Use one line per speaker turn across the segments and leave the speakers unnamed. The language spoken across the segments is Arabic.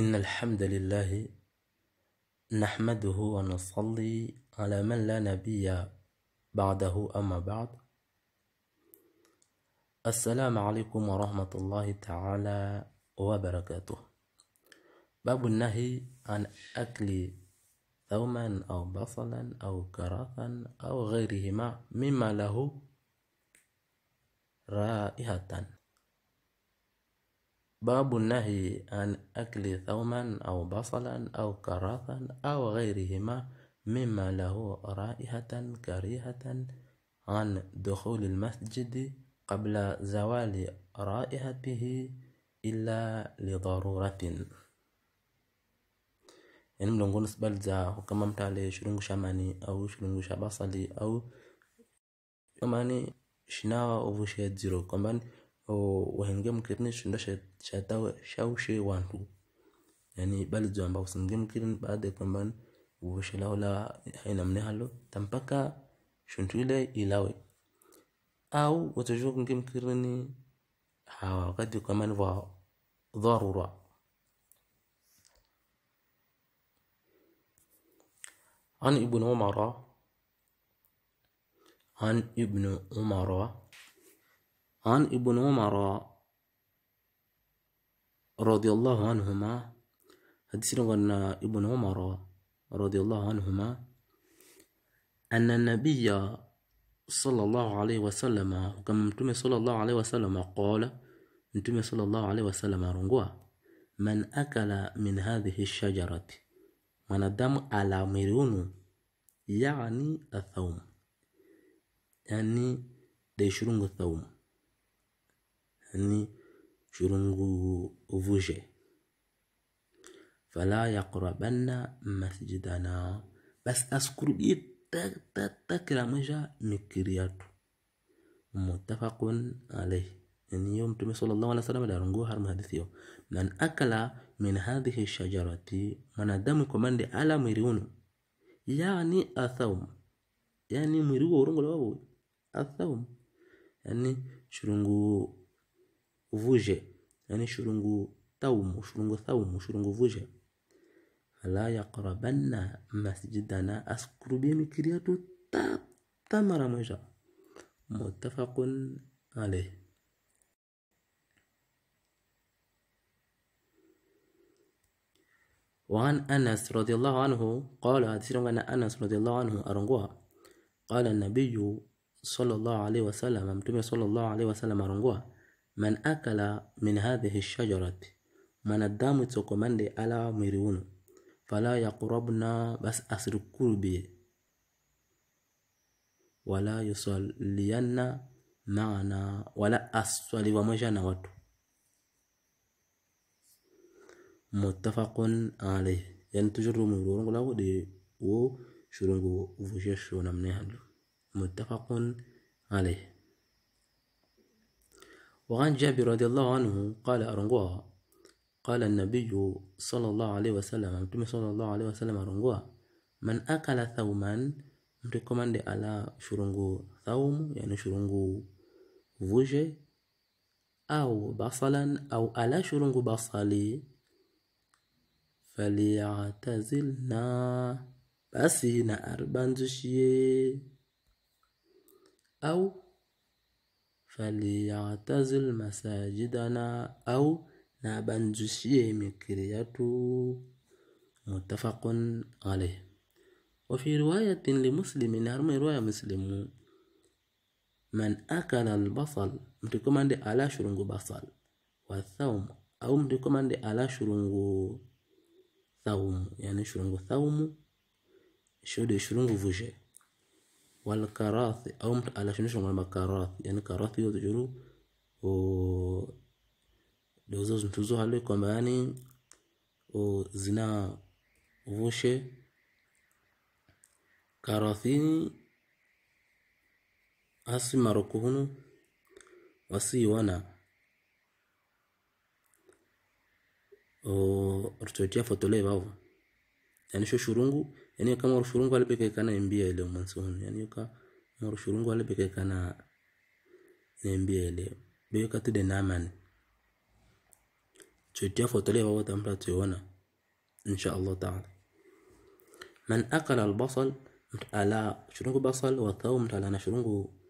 إن الحمد لله نحمده ونصلي على من لا نبي بعده أما بعد السلام عليكم ورحمة الله تعالى وبركاته باب النهي عن أكل ثوما أو بصلا أو كراثا أو غيرهما مما له رائحة باب النهي عن أكل ثوما أو بصلا أو كراثا أو غيرهما مما له رائحة كريهة عن دخول المسجد قبل زوال رائحته إلا لضرورة يعني ملونغو نسبة لزا حكما متالي شرونغو شماني أو شرونغو شبصلي أو شماني شناوا أو زيرو كمان وهنجمكر نش نش شتا شاو شي وانتو يعني بلد جوان باو سنجمكر بعد كمان وشلاو لا هنا منهالو تمبكا شنتولا إلاوي أو وتجوك نجم كرني ها قد كمان فا ضرورة عن ابن عمر عن ابن عمر عن ابن عمر رضي الله عنهما حديث عن ابن عمر رضي الله عنهما أن النبي صلى الله عليه وسلم كما متوم صلى الله عليه وسلم قال متوم صلى الله عليه وسلم رنغوا من أكل من هذه الشجرة من على alaamiriunu يعني الثوم يعني ديشرون الثوم أني شرنغ فوجي فلا يقربن مسجدنا بس أذكر بيه تكرمجا مكريات متفق عليه أن يوم تمي صلى الله عليه وسلم دارنغو هرم حديثيو من أكل من هذه الشجرة من دم كمان دي على مريون يعني الثوم يعني مريو ورنغو الثوم يعني شرنغو vuje yani shulungu taumu shulungu thaumu shulungu vuje fala yaqrabanna masjidana askurubie mikiri yetu ta, ta mara moja muttafaqun alayh وعن أنس رضي الله عنه قال هتسير أن أنس رضي الله عنه أرنقوها قال النبي صلى الله عليه وسلم أمتمي صلى الله عليه وسلم أرنقوها من أكل من هذه الشجرة من الدم تكمند على مريون فلا يقربنا بس أسر كربي ولا يصلينا معنا ولا أصلي ومجانا وط متفق عليه يعني تجر مرون قلاه دي و شرنجو فوشيشو متفق عليه وعن جابر رضي الله عنه قال أرنغوا قال النبي صلى الله عليه وسلم صلى الله عليه وسلم أرنغوا من أكل ثوما مريكمان دي على شرنغو ثوم يعني شرنغو فوجي أو بصلا أو على شرنغو بصلي فليعتزلنا بسينا أربانزشي أو فليعتزل مساجدنا أو نابنجشي مكرياتو متفق عليه وفي رواية لمسلم نرمي رواية مسلم من أكل البصل متكمند على شرنغ بصل والثوم أو متكمند على شرنغ ثوم يعني شرنغ ثوم شود شرنغ فوجي walkarathi au mtu anashonishwa na makarathi yani karathi hizo juru o dozo zintuzo hali kwa maana o zina vushe karathini asi marokuhunu wasi wana o rutotia fotole bavo yani sho shurungu yani kama urushurungu kana mbia ile mansoni yani ka urushurungu alipekekana embia ile beyo katude namani wa wata mtu atuona insha allah taala man akala albasal mtu ala shurungu basal wathau mtu ala na shurungu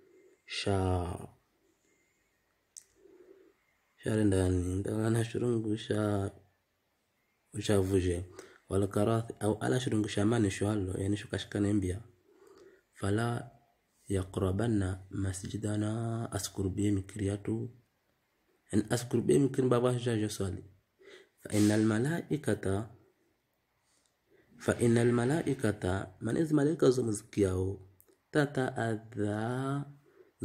sha sha ndani mtu ala na shurungu sha ushavuje walkarathi au ala shirungishamani shwalo yani shukashikana mbya fala yaqrabanna masjidana askurbi mikriyatu yani askurbi mikrin baba shaja swali fa innal malaikata fa innal malaikata manezi malaika zomzikiao tataadha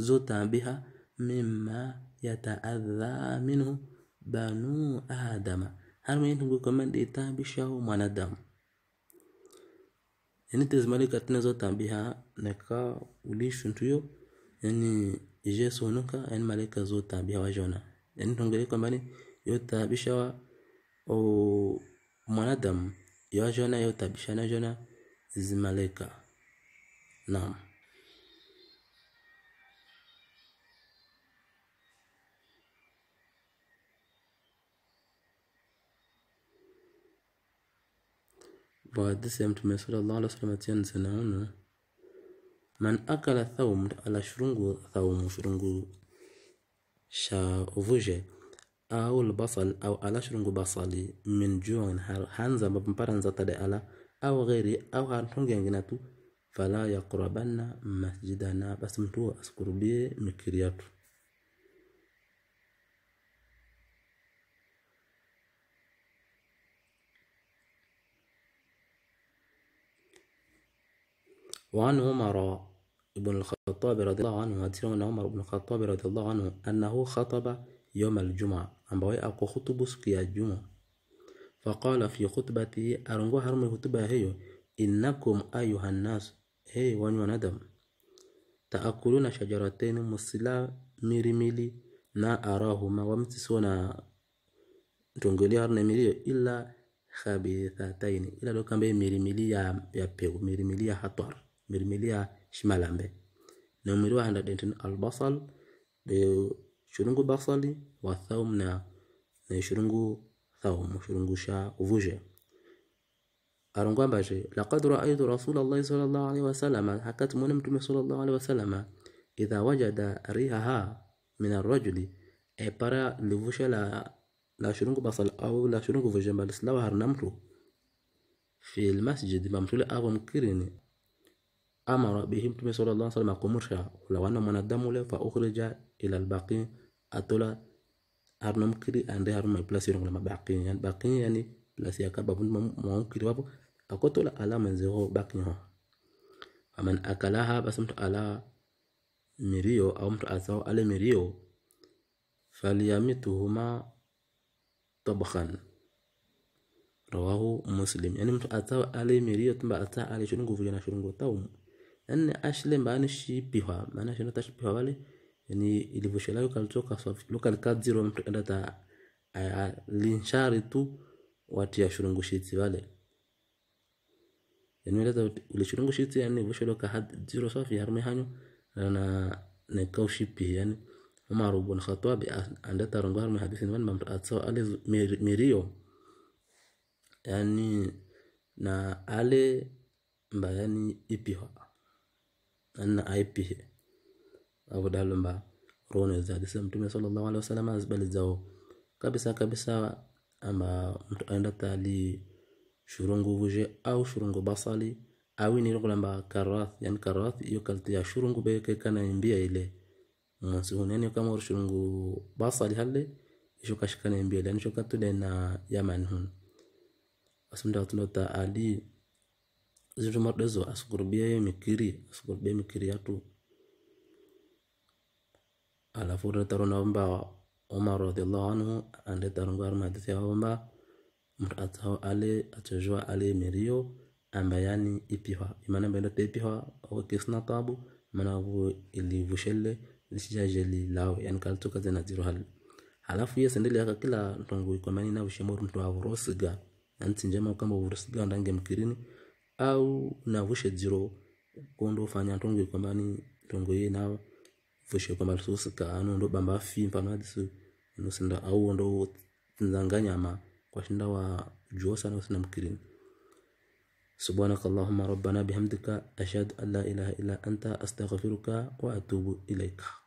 zotambiha mima yataadha minhu banu adama Halafu gukomendita bishaho mwanadamu. Yani tezimali katina zota biha neka ulishu ntuyo yani je sonuka yani malaika zota biha wajona yani tongere kwamba ni yotabisha wa o mwanadamu yo yotabisha na jona zimaleka naam wa hadithi ya Mtume sallallahu alaihi wasallam tena zinaona man akala thawm ala shurungu thawm shurungu sha uvuje au albasal au ala shurungu basali min ju'in hanza maparanza tade ala au ghairi au hantungi ngina tu fala yaqrabanna masjidana bas mtu asikurubie mikiri وعن عمر بن الخطاب رضي الله عنه عن عمر بن الخطاب رضي الله عنه أنه خطب يوم الجمعة أم بوي أكو خطب سكي الجمعة فقال في خطبته أرنغو هرمي خطبة هيو إنكم أيها الناس هي وني ندم تأكلون شجرتين مسلا ميرميلي نا أراهما ومتسونا تنقلي ميري إلا خبيثتين إلا لو كان بي ميرميلي يا بيو ميرميلي يا حطار milmilia shimalambe nomwiriwa handa dentin albasal de shurungu basali wa thaum na na shurungu thaum shurungu sha uvuje arongwa mbaje laqad ra'aytu rasulallahi sallallahu alaihi wasallam hakat mwana mtume sallallahu alaihi wasallam idha wajada rihaha min arrajuli e para livusha la la shurungu basal au la shurungu vuje mbalisla wa harnamru في المسجد ممثول أبو مكرني أمر به Mtume sallallahu alaihi wasallam kumusha ulawana mwanadamu ule fa ukhrija ila albaqi atola harno mkiri ande harno place yongo la mabaqi yani baqi yani place yakaba bundu mwankiri wapo akotola alama zero baqi ho aman akalaha basi mtu ala mirio au mtu azao ale mirio falyamituhuma tabkhan rawahu muslim yani mtu azao ale mirio tumba azao ale shurungu vujana shurungu taumu yani ashle mbani shibiha maana shina tashbiha wale yani ilivushela ilivyoshela local toka local card zero mtu enda ta linshari tu watu ya shurungu shiti wale yani wale ule shurungu shiti yani voshelo ka had zero fi harme hanyo na na shipi yani Umar ibn Khattab andata rongo harme hadithi ni wani mamtu atsaw ale mirio yani na ale mbayani ipiha anna aipihe a yi pihi abu dalin ba rooni zali di sallallahu alaihi wasallam azbali kabisa kabisa amba mtu aenda tali shurungu nguvu au shurungu basali au ni kulamba karath yani karath iyo kalti ya shurungu beke kana imbia ile mwanzo yani kama shurungu basali hale isho kashikana imbia yani shokatu na yaman hun asunda tunota ali zituma dezo asikurubiaye mikiri asikurubiaye mikiri yatu alafu retarona wamba Umar radhiallahu anhu ande tarungu arma hadithi ya wamba mratahu ale achajua ale merio ambayani ipiha imana mbenda tepiha au kisna tabu mana vu ilivushelle lisijajeli lawe yani kaltuka na jiru hal halafu yeye sendele yaka kila ntongu ikomani na ushimuru mtu avurosiga nanti njema kama avurosiga ndange mkirini au navushe dziro kondo fanya ntonge kwambani ntongo ye na vushe kwamba susi kaano ndo bamba fi mpamadisu nosinda au ndo nzanga nyama kwashinda wa juosa mkirin mkirini allahumma اللهم bihamdika ashhadu an la ilaha illa anta أنت wa atubu ilaika